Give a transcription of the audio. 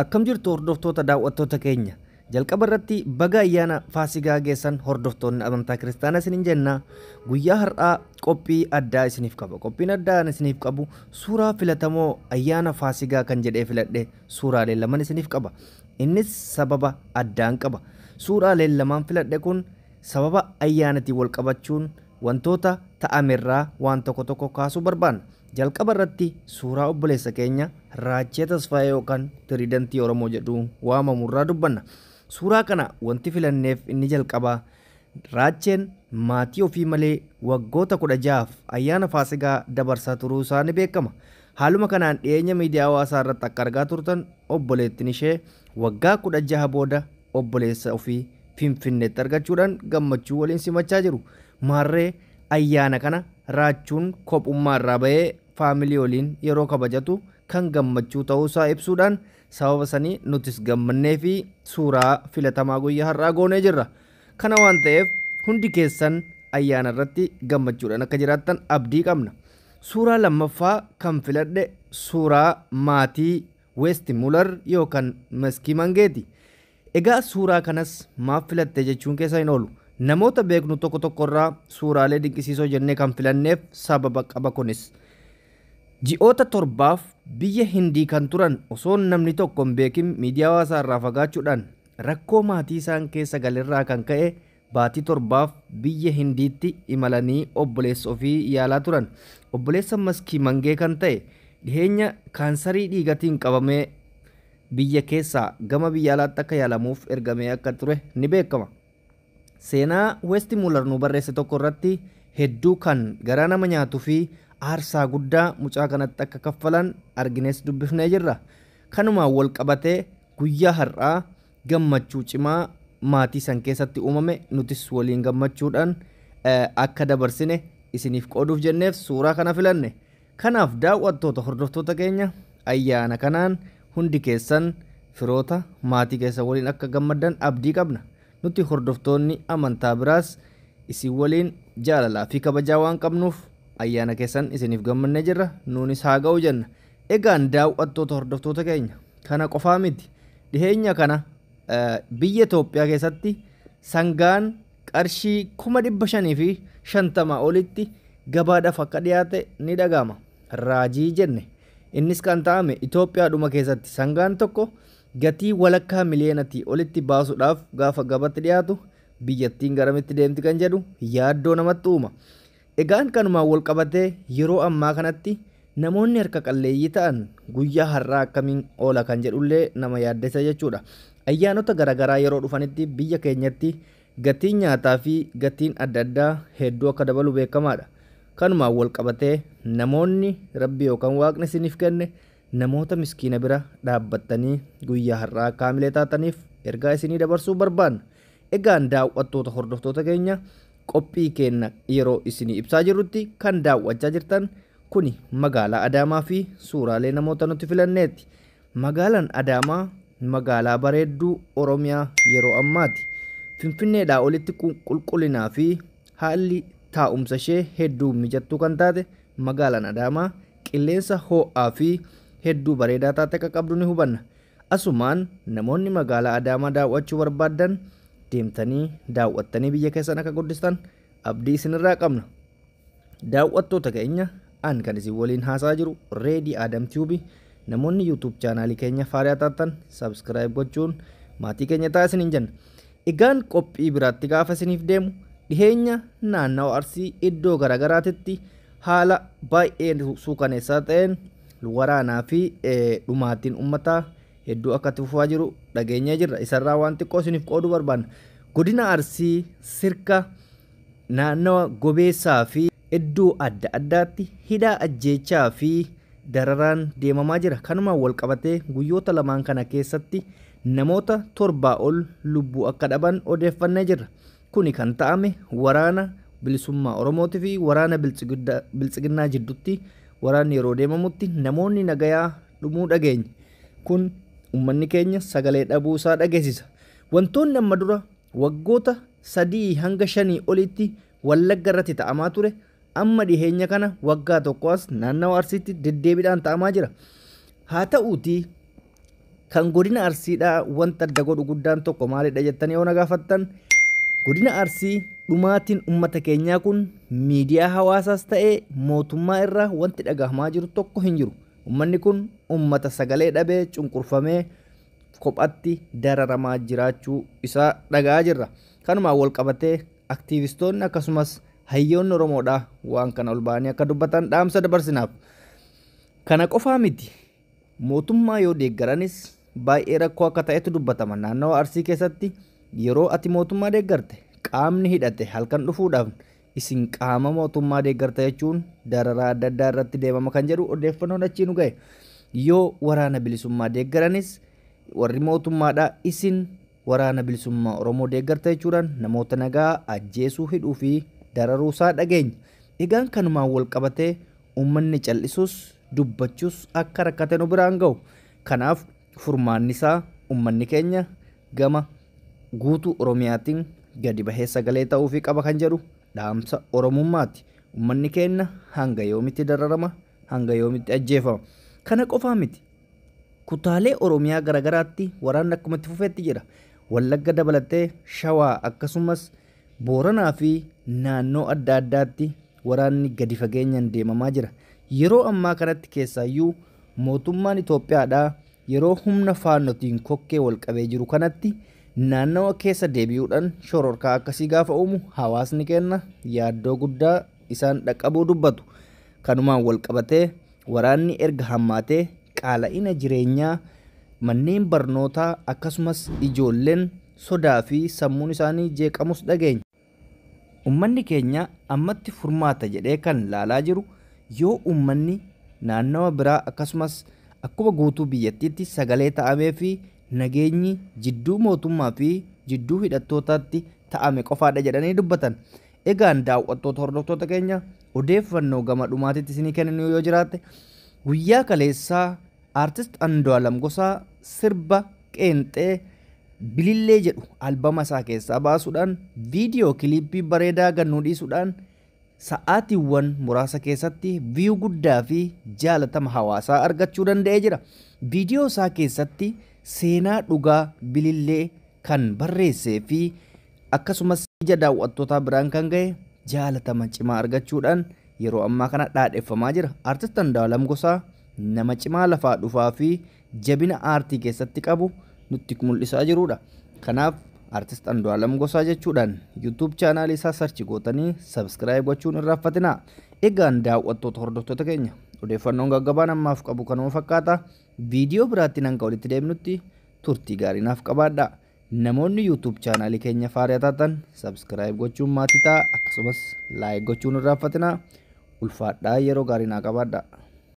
akkam jirtu hordoftoota daawwattoota keenya jalqaba irratti baga ayyaana faasigaa geessan hordoftoonni amantaa kiristaana isinin jenna guyyaa har'aa qophii addaa isiniif qaba qophiin addaa isiniif qabu suuraa filatamoo ayyaana faasigaa kan jedhee filadhe suuraa laman isiniif qaba innis sababa addaan qaba suuraa leellamaan filadhe kun sababa ayyaanatii wal qabachuun wantoota ta'amerraa waan tokko tokko kaasuu barbaanna jalqaba irratti suuraa obboleessa keenya Raachee Tasfaayee yookaan tiriidantii Oromoo jedhu waamamu irraa dubbanna. Suuraa kana wanti filanneef inni jalqabaa Raacheen maatii ofii malee waggoota kudha jahaaf ayyaana Faasigaa dabarsaa turuu isaa ni beekama. Haaluma kanaan dhiyeenya miidiyaa hawaasaa irratti akka argaa turtan obboleettiin ishee waggaa kudha jaha booda obboleessa ofii Finfinneetti argachuudhaan gammachuu waliin simachaa jiru. Maarree ayyaana kana raachuun kophummaarraa bahee faamilii waliin yeroo kabajatu kan gammachuu isaa ibsuudhaan sababa sanii nutis gammannee fi suuraa filatamaa guyyaa har'aa goonee jirra. Kana waan ta'eef hundi keessan ayyaana irratti gammachuudhaan akka jiraatan abdii qabna. Suuraa lammaffaa kan filadhe suuraa maatii West Muller yookaan Meskii Mangeeti. Egaa suuraa kanas maaf filatte jechuun keessa hin oolu. namoota beeknu tokko tokko irraa suuraalee dinqisiisoo jennee kan filanneef sababa qaba kunis ji'oota torbaaf biyya hindii kan turan osoo namni tokko hin beekin miidiyaa hawaasaa irraa fagaachuudhaan rakkoo maatii isaan keessa irraa kan ka'e baatii torbaaf biyya hindiitti imalanii obboleessa ofii yaalaa turan obboleessa maskii mangee kan ta'e dhiheenya kaansarii dhiigaatiin qabamee biyya keessaa gama biyya alaatti akka yaalamuuf ergamee akka ture ni beekama. Seenaa West Muller nu barreesse tokko irratti hedduu kan garaa nama nyaatuu fi aarsaa guddaa mucaa kanatti akka kaffalan arginees dubbifnee jirra. Kanumaan wal qabatee guyyaa har'aa gammachuu cimaa maatii san keessatti uumame nutis waliin gammachuudhaan eh, akka dabarsine isiniif qooduuf jenneef suuraa kana filanne. Kanaaf daawwattoota hordoftoota keenya ayyaana kanaan hundi keessan firoota maatii keessa waliin akka gammaddan abdii qabna. nuti hordoftoonni amantaa biraas isin waliin jaalalaa fi kabajaa waan qabnuuf ayyaana keessan isiniif gammannee jirra nuunis haa ga'u jenna egaan daawwattoota hordoftoota keenya kana qofaa miti dhiheenya kana biyya Itoophiyaa keessatti sangaan qarshii kuma dhibba shanii fi shantamaa olitti gabaadhaaf akka dhiyaate ni dhagama raajii jenne innis kan ta'ame Itoophiyaadhuma keessatti sangaan tokko gatii walakkaa miliyoonatii olitti baasuudhaaf gaafa gabatti dhiyaatu biyyattiin garamitti deemti kan jedhu yaaddoo namatti uuma. Egaan kanumaan wal yeroo ammaa kanatti namoonni harka qalleeyyii ta'an guyyaa har'aa akkamiin oola kan jedhullee nama yaaddessa jechuudha. Ayyaanota garaagaraa yeroo dhufanitti biyya keenyatti gatiin nyaataa fi gatiin adda addaa hedduu akka dabalu beekamaadha. Kanumaan wal qabatee namoonni rabbi yookaan waaqni isiniif kenne namoota miskiina bira dhaabbattanii guyyaa har'aa kaamilee taataniif ergaa isinii dabarsuu barbaanna. Egaan daawwattoota hordoftoota keenya qophii kenna yeroo isinii ibsaa jirutti kan daawwachaa jirtan kuni magaalaa Adaamaa fi suuraalee namoota nuti filanneeti. Magaalaan Adaamaa magaalaa bareedduu Oromiyaa yeroo ammaati. Finfinneedhaa olitti qulqullinaa fi haalli taa'umsa ishee hedduu mijattuu kan taate magaalaan Adaamaa qilleensa hoo'aa fi hedduu bareedaa taate akka qabdu ni hubanna. Asumaan namoonni magaalaa Adaamaa daawwachuu barbaadan deemtanii daawwattanii biyya keessan akka guddistan abdii isinirraa qabna. Daawwattoota keenya an kan isin waliin haasaa jiru Reedii Adam Tiubii namoonni YouTube chaanaalii keenya faayaa taatan sabskiraayib gochuun maatii keenya ta'a isiniin jenna. Egaan qophii biraatti gaafa isiniif deemu dhiheenya naannawaa arsii iddoo garaagaraatitti haala baay'ee suukaneessaa ta'een waraanaa fi eh, dhumaatiin ummataa hedduu akka tufaa jiru dhageenyaa jirra. Isarraa waan xiqqoo isiniif qoodu Godina Arsii sirka naannawa gobeessaa fi iddoo adda addaatti hidhaa ajjeechaa fi dararaan deemamaa jira. Kanumaan walqabatee qabatee guyyoota lamaan kana keessatti namoota torbaa ol lubbuu akka dhaban odeeffannee jirra. Kuni kan ta'ame waraana bilisummaa Oromootii fi waraana biltsiginaa jiddutti. waraanni yeroo deemamutti namoonni nagayaa dhumuu dhageenye kun ummanni keenya sagalee dhabuusaa dhageessisa wantoonni amma dura waggoota sadii hanga shanii olitti wallagga irratti ta'amaa ture amma dhiheenya kana waggaa tokkoas naannawa arsiitti deddeebiidhaan ta'amaa jira haa ta'uutii kan godina arsiidhaa wanta adda godhu guddaan tokko maalidha jettanii yoo nagafattan gaafattan Godina Arsii dhumaatiin uummata keenyaa kun miidiyaa hawaasaas ta'ee mootummaa irraa wanti dhagahamaa jiru tokko hin jiru. Uummanni kun uummata sagalee dhabee cunqurfamee kophatti dararamaa jiraachuu isaa dhagahaa jirra. Kanumaan wal qabatee aktiivistoonni akkasumas hayyoonni Oromoodhaa waan kana ol ba'anii akka dubbatan dhaamsa dabarsinaaf. Kana qofaa miti mootummaa yoo deeggaranis baay'ee rakkoo akka ta'etu dubbatama naannawa Arsii keessatti. yeroo ati mootummaa deeggarte qaamni hidhate halkan dhufuudhaaf isin qaama mootummaa deeggarte jechuun dararaa adda addaa irratti deemama kan jedhu odeeffannoo achii ga'e. Yoo waraana bilisummaa deeggaranis warri mootummaadhaa isin waraana bilisummaa Oromoo deeggarta jechuudhaan namoota nagaa ajjeesuu hidhuu fi dararuusaa dhageenya. Egaan kanumaan wal qabatee uummanni cal'isuus dubbachuus akka rakkate nu biraan ga'u. Kanaaf furmaannisaa ummanni keenya gama guutuu Oromiyaatiin gadi bahee sagalee ta'uufii qaba kan jedhu dhaamsa Oromummaati. ummanni keenya hanga yoomitti dararama, hanga yoomitti ajjeefama. Kana qofaa miti. Kutaalee Oromiyaa garaagaraatti waraanni akkuma itti fufeetti jira. Wallagga dabalatee Shawaa akkasumas Booranaa fi naannoo adda addaatti waraanni gadi fageenyaan deemamaa jira. Yeroo ammaa kanatti keessaayyuu mootummaan Itoophiyaadhaa yeroo humna faannotiin kokkee wal qabee jiru kanatti naannawa keessa deebi'uudhaan shororkaa akkasii gaafa uumu hawaasni kenna yaaddoo guddaa isaan dhaqqabuu dubbatu kanumaan wal qabatee waraanni erga hammaatee qaala'ina jireenyaa manneen barnootaa akkasumas ijoolleen sodaa fi sammuun isaanii jeeqamus dhageenya. Uummanni keenya ammatti furmaata jedhee kan laalaa jiru yoo uummanni naannawa biraa akkasumas akkuma guutuu biyyattiitti sagalee ta'amee fi nageenyi jidduu mootummaa fi jidduu hidhattootaatti ta'ame qofaadha jedhanii dubbatan. Egaan daawwattoota hordoftoota keenya odeeffannoo gama dhumaatitti isinii kennu yoo jiraatte guyyaa kaleessaa aartist Andu'aalam Gosaa sirba qeenxee bilillee jedhu albama isaa keessaa baasuudhaan viidiyoo kiliippii bareedaa gannuu dhiisuudhaan sa'aatiiwwan muraasa keessatti viyuu guddaa fi jaalatama hawaasaa argachuu danda'ee jira. Viidiyoo isaa keessatti seenaa dhugaa bilillee kan barreessee fi akkasumas ija daawwattootaa biraan kan ga'e jaalatama cimaa argachuudhaan yeroo ammaa kana dhaadheeffamaa jira. Artist Andaalam Gosaa nama cimaa lafaa dhufaa fi jabina aartii keessatti qabu nutti mul'isaa jiruudha Kanaaf Artist Andaalam Gosaa jechuudhaan YouTube chaanaalii isaa sarchi gootanii sabskiraayib gochuun hin raaffatinaa. eegaan daawwattoota hordoftoota keenya odeeffannoon gaggabaan ammaaf qabu kanuma fakkaata. viidiyoo biraatti nan walitti deemnutti turtii gaarii naaf qabaadha. Namoonni YouTube chaanaalii keenya faaraa taatan sabskiraayib gochuun maatii ta'a. Akkasumas laayik gochuun irraanfatina. Ulfaadhaa yeroo gaarii naa qabaadha.